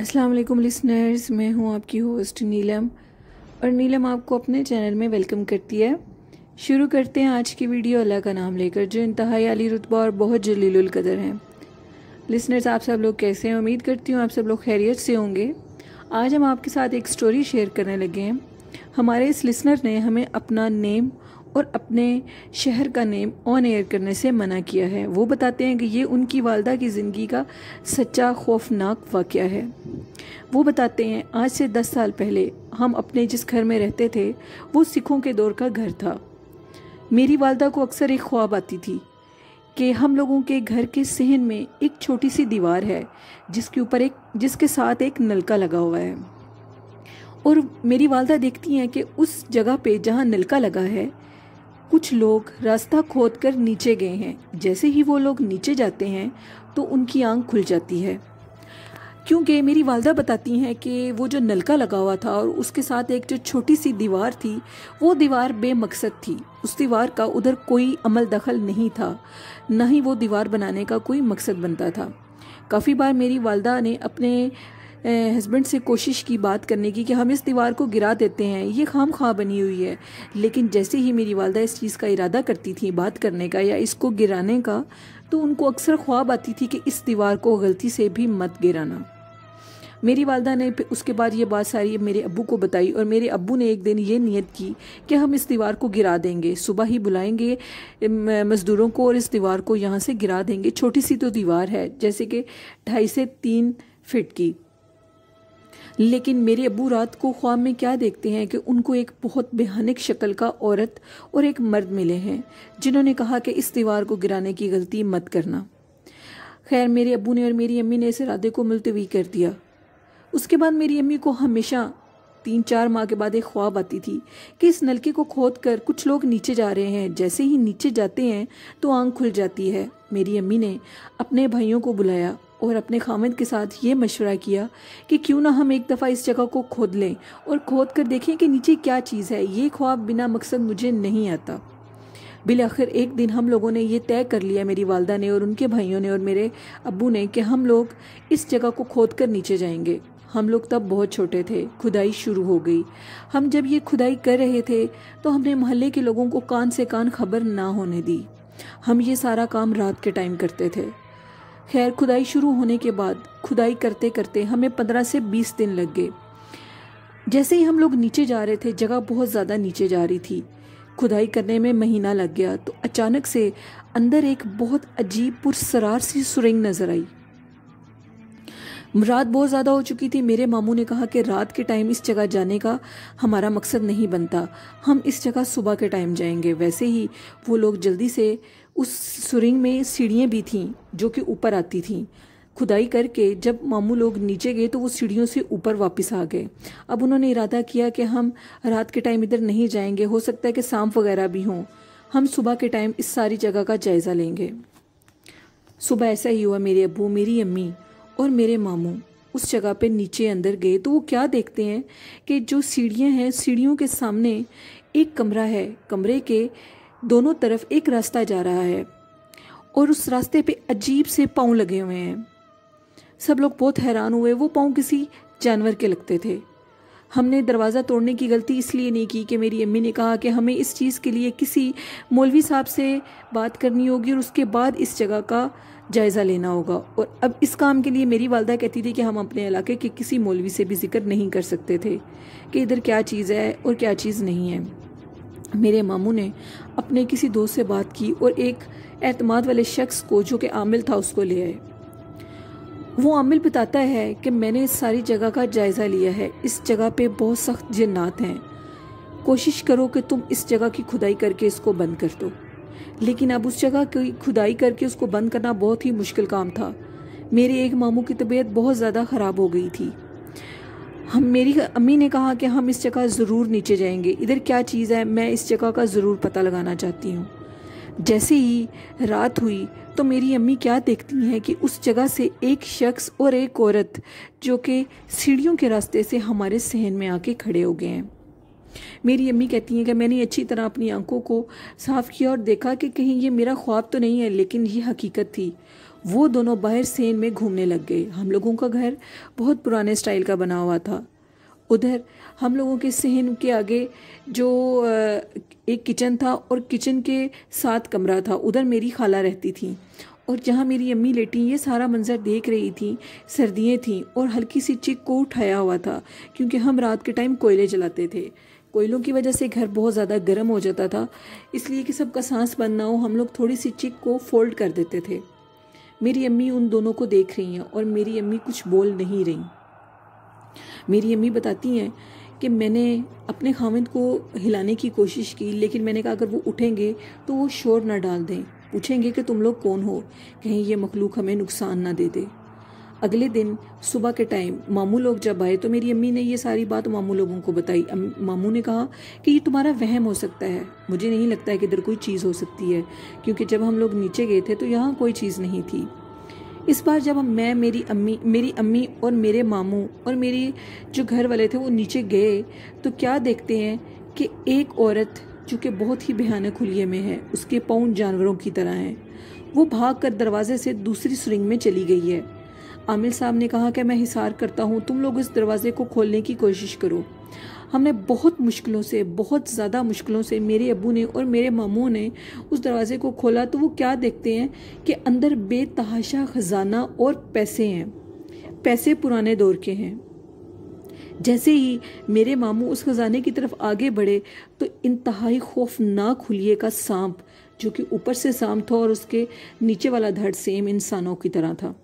अस्सलाम वालेकुम लिसनर्स मैं हूँ आपकी होस्ट नीलम और नीलम आपको अपने चैनल में वेलकम करती है शुरू करते हैं आज की वीडियो अल्लाह का नाम लेकर जो इंतहाई अली रुतबा और बहुत जलील कदर हैं लिसनर्स आप सब लोग कैसे हैं उम्मीद करती हूँ आप सब लोग खैरियत से होंगे आज हम आपके साथ एक स्टोरी शेयर करने लगे हैं हमारे इस लिसनर ने हमें अपना नेम और अपने शहर का नेम ऑन एयर करने से मना किया है वो बताते हैं कि ये उनकी वालदा की ज़िंदगी का सच्चा खौफनाक वाक़ है वो बताते हैं आज से दस साल पहले हम अपने जिस घर में रहते थे वो सिखों के दौर का घर था मेरी वालदा को अक्सर एक ख्वाब आती थी कि हम लोगों के घर के सहन में एक छोटी सी दीवार है जिसके ऊपर एक जिसके साथ एक नलका लगा हुआ है और मेरी वालदा देखती हैं कि उस जगह पे जहाँ नलका लगा है कुछ लोग रास्ता खोद कर नीचे गए हैं जैसे ही वो लोग नीचे जाते हैं तो उनकी आंख खुल जाती है क्योंकि मेरी वालदा बताती हैं कि वो जो नलका लगा हुआ था और उसके साथ एक जो छोटी सी दीवार थी वो दीवार बेमकसद थी उस दीवार का उधर कोई अमल दखल नहीं था ना ही वो दीवार बनाने का कोई मकसद बनता था काफ़ी बार मेरी वालदा ने अपने हस्बैंड से कोशिश की बात करने की कि हम इस दीवार को गिरा देते हैं ये खाम खा बनी हुई है लेकिन जैसे ही मेरी वालदा इस चीज़ का इरादा करती थी बात करने का या इसको गिराने का तो उनको अक्सर ख्वाब आती थी कि इस दीवार को गलती से भी मत गिराना मेरी वालदा ने उसके बाद ये बात सारी मेरे अबू को बताई और मेरे अबू ने एक दिन ये नियत की कि हम इस दीवार को गिरा देंगे सुबह ही बुलाएंगे मज़दूरों को और इस दीवार को यहाँ से गिरा देंगे छोटी सी तो दीवार है जैसे कि ढाई से तीन फिट की लेकिन मेरे अबू रात को ख्वाब में क्या देखते हैं कि उनको एक बहुत भयानक शक्ल का औरत और एक मर्द मिले हैं जिन्होंने कहा कि इस दीवार को गिराने की गलती मत करना खैर मेरे अबू ने और मेरी अम्मी ने इस इरादे को मुलतवी कर दिया उसके बाद मेरी अम्मी को हमेशा तीन चार माह के बाद एक ख्वाब आती थी कि इस नलके को खोद कर कुछ लोग नीचे जा रहे हैं जैसे ही नीचे जाते हैं तो आंख खुल जाती है मेरी अम्मी ने अपने भाइयों को बुलाया और अपने खामिद के साथ ये मशवरा किया कि क्यों ना हम एक दफ़ा इस जगह को खोद लें और खोद कर देखें कि नीचे क्या चीज़ है ये ख्वाब बिना मकसद मुझे नहीं आता बिल आखिर एक दिन हम लोगों ने यह तय कर लिया मेरी वालदा ने और उनके भाइयों ने और मेरे अबू ने कि हम लोग इस जगह को खोद कर नीचे जाएंगे हम लोग तब बहुत छोटे थे खुदाई शुरू हो गई हम जब ये खुदाई कर रहे थे तो हमने मोहल्ले के लोगों को कान से कान खबर ना होने दी हम ये सारा काम रात के टाइम करते थे खैर खुदाई शुरू होने के बाद खुदाई करते करते हमें पंद्रह से बीस दिन लग गए जैसे ही हम लोग नीचे जा रहे थे जगह बहुत ज़्यादा नीचे जा रही थी खुदाई करने में महीना लग गया तो अचानक से अंदर एक बहुत अजीब पुरसरार सी सुरंग नज़र आई रात बहुत ज़्यादा हो चुकी थी मेरे मामू ने कहा कि रात के टाइम इस जगह जाने का हमारा मकसद नहीं बनता हम इस जगह सुबह के टाइम जाएंगे वैसे ही वो लोग जल्दी से उस सुरिंग में सीढ़ियाँ भी थीं जो कि ऊपर आती थीं खुदाई करके जब मामू लोग नीचे गए तो वो सीढ़ियों से ऊपर वापस आ गए अब उन्होंने इरादा किया कि हम रात के टाइम इधर नहीं जाएंगे हो सकता है कि सांप वगैरह भी हों हम सुबह के टाइम इस सारी जगह का जायज़ा लेंगे सुबह ऐसा ही हुआ मेरे अबू मेरी अम्मी और मेरे मामू उस जगह पे नीचे अंदर गए तो वो क्या देखते हैं कि जो सीढ़ियाँ हैं सीढ़ियों के सामने एक कमरा है कमरे के दोनों तरफ एक रास्ता जा रहा है और उस रास्ते पे अजीब से पाँव लगे हुए हैं सब लोग बहुत हैरान हुए वो पाँव किसी जानवर के लगते थे हमने दरवाज़ा तोड़ने की गलती इसलिए नहीं की कि मेरी अम्मी ने कहा कि हमें इस चीज़ के लिए किसी मौलवी साहब से बात करनी होगी और उसके बाद इस जगह का जायज़ा लेना होगा और अब इस काम के लिए मेरी वालदा कहती थी कि हम अपने इलाके के किसी मौलवी से भी जिक्र नहीं कर सकते थे कि इधर क्या चीज़ है और क्या चीज़ नहीं है मेरे मामू ने अपने किसी दोस्त से बात की और एक एतमाद वाले शख्स को जो कि आमिल था उसको ले आए वो आमिल बताता है कि मैंने इस सारी जगह का जायज़ा लिया है इस जगह पे बहुत सख्त जन्नात हैं कोशिश करो कि तुम इस जगह की खुदाई करके इसको बंद कर दो लेकिन अब उस जगह की खुदाई करके उसको बंद करना बहुत ही मुश्किल काम था मेरे एक मामू की तबीयत बहुत ज़्यादा ख़राब हो गई थी हम मेरी अम्मी ने कहा कि हम इस जगह ज़रूर नीचे जाएंगे इधर क्या चीज़ है मैं इस जगह का ज़रूर पता लगाना चाहती हूँ जैसे ही रात हुई तो मेरी अम्मी क्या देखती हैं कि उस जगह से एक शख्स और एक औरत जो कि सीढ़ियों के रास्ते से हमारे सहन में आके खड़े हो गए हैं मेरी अम्मी कहती हैं कि मैंने अच्छी तरह अपनी आंखों को साफ किया और देखा कि कहीं ये मेरा ख्वाब तो नहीं है लेकिन ये हकीकत थी वो दोनों बाहर सेन में घूमने लग गए हम लोगों का घर बहुत पुराने स्टाइल का बना हुआ था उधर हम लोगों के सहन के आगे जो एक किचन था और किचन के साथ कमरा था उधर मेरी खाला रहती थी और जहाँ मेरी अम्मी लेटी ये सारा मंज़र देख रही थी सर्दियाँ थीं और हल्की सी चिक को उठाया हुआ था क्योंकि हम रात के टाइम कोयले जलाते थे कोयलों की वजह से घर बहुत ज़्यादा गर्म हो जाता था इसलिए कि सबका सांस बंद ना हो हम लोग थोड़ी सी चिक को फोल्ड कर देते थे मेरी अम्मी उन दोनों को देख रही हैं और मेरी अम्मी कुछ बोल नहीं रही मेरी अम्मी बताती हैं कि मैंने अपने खामिद को हिलाने की कोशिश की लेकिन मैंने कहा अगर वो उठेंगे तो वो शोर ना डाल दें पूछेंगे कि तुम लोग कौन हो कहीं ये मखलूक हमें नुकसान ना दे दे अगले दिन सुबह के टाइम मामू लोग जब आए तो मेरी अम्मी ने ये सारी बात मामू लोगों को बताई मामू ने कहा कि ये तुम्हारा वहम हो सकता है मुझे नहीं लगता है कि इधर कोई चीज़ हो सकती है क्योंकि जब हम लोग नीचे गए थे तो यहाँ कोई चीज़ नहीं थी इस बार जब मैं मेरी अम्मी मेरी अम्मी और मेरे मामू और मेरी जो घर वाले थे वो नीचे गए तो क्या देखते हैं कि एक औरत जो कि बहुत ही भयानक खुलिए में है उसके पाउंड जानवरों की तरह हैं वो भाग कर दरवाजे से दूसरी सुरंग में चली गई है आमिर साहब ने कहा कि मैं हिसार करता हूँ तुम लोग इस दरवाज़े को खोलने की कोशिश करो हमने बहुत मुश्किलों से बहुत ज़्यादा मुश्किलों से मेरे अबू ने और मेरे मामू ने उस दरवाज़े को खोला तो वो क्या देखते हैं कि अंदर बेतहाशा ख़जाना और पैसे हैं पैसे पुराने दौर के हैं जैसे ही मेरे मामू उस ख़जाने की तरफ आगे बढ़े तो इंतहाई खौफनाक खुलिए का सांप जो कि ऊपर से सांप था और उसके नीचे वाला धड़ सेम इंसानों की तरह था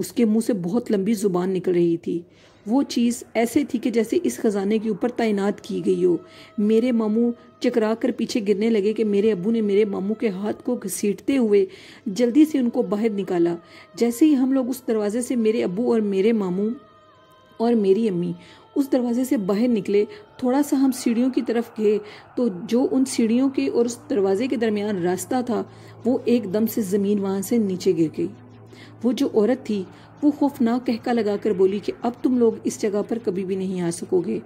उसके मुंह से बहुत लंबी ज़ुबान निकल रही थी वो चीज़ ऐसे थी कि जैसे इस ख़जाने के ऊपर तैनात की गई हो मेरे मामू चकरा कर पीछे गिरने लगे कि मेरे अबू ने मेरे मामू के हाथ को घसीटते हुए जल्दी से उनको बाहर निकाला जैसे ही हम लोग उस दरवाजे से मेरे अबू और मेरे मामू और मेरी अम्मी उस दरवाजे से बाहर निकले थोड़ा सा हम सीढ़ियों की तरफ गए तो जो उन सीढ़ियों के और उस दरवाजे के दरमियान रास्ता था वो एकदम से ज़मीन वहाँ से नीचे गिर गई वो जो औरत थी वो खौफनाक कहका लगा कर बोली कि अब तुम लोग इस जगह पर कभी भी नहीं आ सकोगे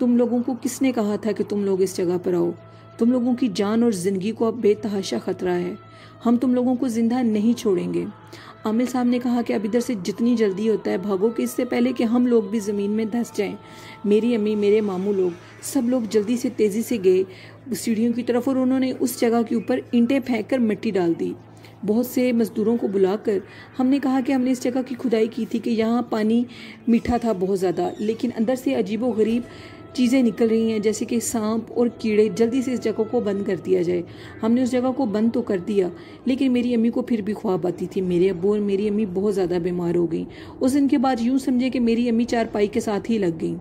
तुम लोगों को किसने कहा था कि तुम लोग इस जगह पर आओ तुम लोगों की जान और ज़िंदगी को अब बेतहाशा खतरा है हम तुम लोगों को ज़िंदा नहीं छोड़ेंगे आमिर साहब ने कहा कि अब इधर से जितनी जल्दी होता है भागो कि इससे पहले कि हम लोग भी ज़मीन में धंस जाएं मेरी अम्मी मेरे मामू लोग सब लोग जल्दी से तेज़ी से गए सीढ़ियों की तरफ और उन्होंने उस जगह के ऊपर ईंटें फेंक कर मिट्टी डाल दी बहुत से मज़दूरों को बुलाकर हमने कहा कि हमने इस जगह की खुदाई की थी कि यहाँ पानी मीठा था बहुत ज़्यादा लेकिन अंदर से अजीबो गरीब चीज़ें निकल रही हैं जैसे कि सांप और कीड़े जल्दी से इस जगह को बंद कर दिया जाए हमने उस जगह को बंद तो कर दिया लेकिन मेरी अम्मी को फिर भी ख्वाब आती थी मेरे अबू और मेरी अम्मी बहुत ज़्यादा बीमार हो गई उस दिन के बाद यूँ समझे कि मेरी अम्मी चारपाई के साथ ही लग गई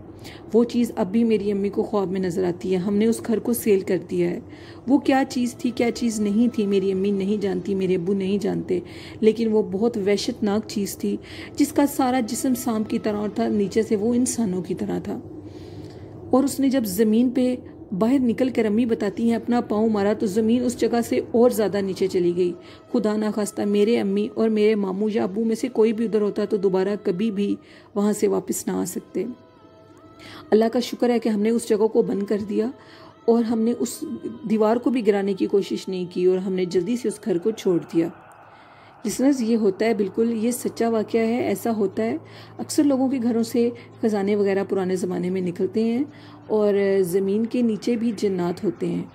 वो चीज़ अब भी मेरी अम्मी को ख्वाब में नज़र आती है हमने उस घर को सेल कर दिया है वो क्या चीज़ थी क्या चीज़ नहीं थी मेरी अम्मी नहीं जानती मेरे अबू नहीं जानते लेकिन वो बहुत वहशतनाक चीज़ थी जिसका सारा जिसम सांप की तरह था नीचे से वो इंसानों की तरह था और उसने जब ज़मीन पे बाहर निकल कर अम्मी बताती हैं अपना पाँव मारा तो ज़मीन उस जगह से और ज़्यादा नीचे चली गई खुदा ना खास्ता मेरे अम्मी और मेरे मामू या अबू में से कोई भी उधर होता तो दोबारा कभी भी वहाँ से वापस ना आ सकते अल्लाह का शुक्र है कि हमने उस जगह को बंद कर दिया और हमने उस दीवार को भी गिराने की कोशिश नहीं की और हमने जल्दी से उस घर को छोड़ दिया लिसनर्स ये होता है बिल्कुल ये सच्चा वाक्य है ऐसा होता है अक्सर लोगों के घरों से ख़जाने वगैरह पुराने ज़माने में निकलते हैं और ज़मीन के नीचे भी जन्नात होते हैं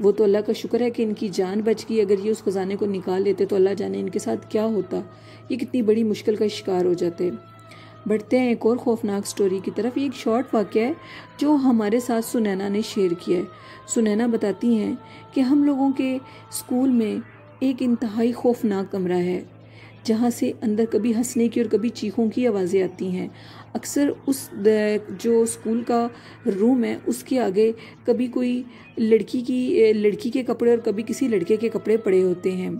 वो तो अल्लाह का शुक्र है कि इनकी जान बच गई अगर ये उस ख़जाने को निकाल लेते तो अल्लाह जाने इनके साथ क्या होता ये कितनी बड़ी मुश्किल का शिकार हो जाते बढ़ते हैं एक और खौफनाक स्टोरी की तरफ ये एक शॉर्ट वाक्य है जो हमारे साथ सुनैना ने शेयर किया है सुनैना बताती हैं कि हम लोगों के स्कूल में एक इंतहाई खौफनाक कमरा है जहाँ से अंदर कभी हंसने की और कभी चीखों की आवाज़ें आती हैं अक्सर उस जो स्कूल का रूम है उसके आगे कभी कोई लड़की की लड़की के कपड़े और कभी किसी लड़के के कपड़े पड़े होते हैं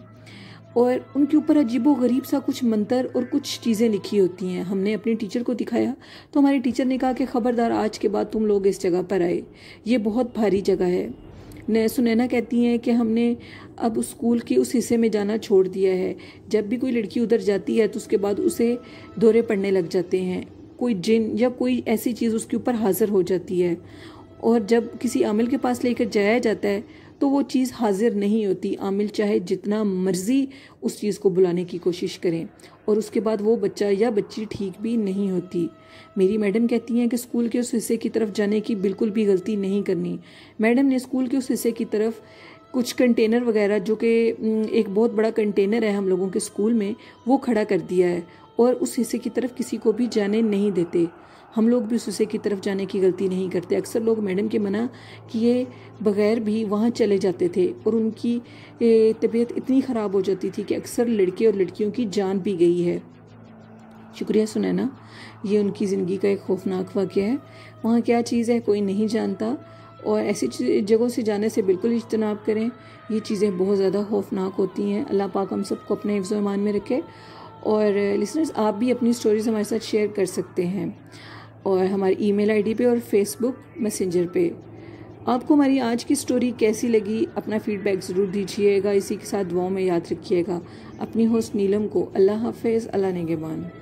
और उनके ऊपर अजीबो गरीब सा कुछ मंतर और कुछ चीज़ें लिखी होती हैं हमने अपने टीचर को दिखाया तो हमारे टीचर ने कहा कि ख़बरदार आज के बाद तुम लोग इस जगह पर आए ये बहुत भारी जगह है सुनैना कहती हैं कि हमने अब स्कूल के उस हिस्से में जाना छोड़ दिया है जब भी कोई लड़की उधर जाती है तो उसके बाद उसे दौरे पड़ने लग जाते हैं कोई जिन या कोई ऐसी चीज़ उसके ऊपर हाजिर हो जाती है और जब किसी अमल के पास लेकर जाया जाता है तो वो चीज़ हाजिर नहीं होती आमिल चाहे जितना मर्ज़ी उस चीज़ को बुलाने की कोशिश करें और उसके बाद वो बच्चा या बच्ची ठीक भी नहीं होती मेरी मैडम कहती हैं कि स्कूल के उस हिस्से की तरफ जाने की बिल्कुल भी गलती नहीं करनी मैडम ने स्कूल के उस हिस्से की तरफ कुछ कंटेनर वगैरह जो कि एक बहुत बड़ा कंटेनर है हम लोगों के स्कूल में वो खड़ा कर दिया है और उस हिस्से की तरफ किसी को भी जाने नहीं देते हम लोग भी उस विषय की तरफ जाने की गलती नहीं करते अक्सर लोग मैडम के मना किए बगैर भी वहाँ चले जाते थे और उनकी तबीयत इतनी ख़राब हो जाती थी कि अक्सर लड़के और लड़कियों की जान भी गई है शुक्रिया सुनैना ये उनकी ज़िंदगी का एक खौफनाक वाक़ है वहाँ क्या चीज़ है कोई नहीं जानता और ऐसी जगहों से जाने से बिल्कुल इजतनाब करें ये चीज़ें बहुत ज़्यादा खौफनाक होती हैं अल्लाह पाक हम सबको अपने हिफ्ज़ मान में रखे और लिसनर्स आप भी अपनी स्टोरीज़ हमारे साथ शेयर कर सकते हैं और हमारी ईमेल आईडी पे और फेसबुक मैसेंजर पे आपको हमारी आज की स्टोरी कैसी लगी अपना फीडबैक ज़रूर दीजिएगा इसी के साथ दुआओं में याद रखिएगा अपनी होस्ट नीलम को अल्लाह हाफिज़ अल्लाह नेगेबान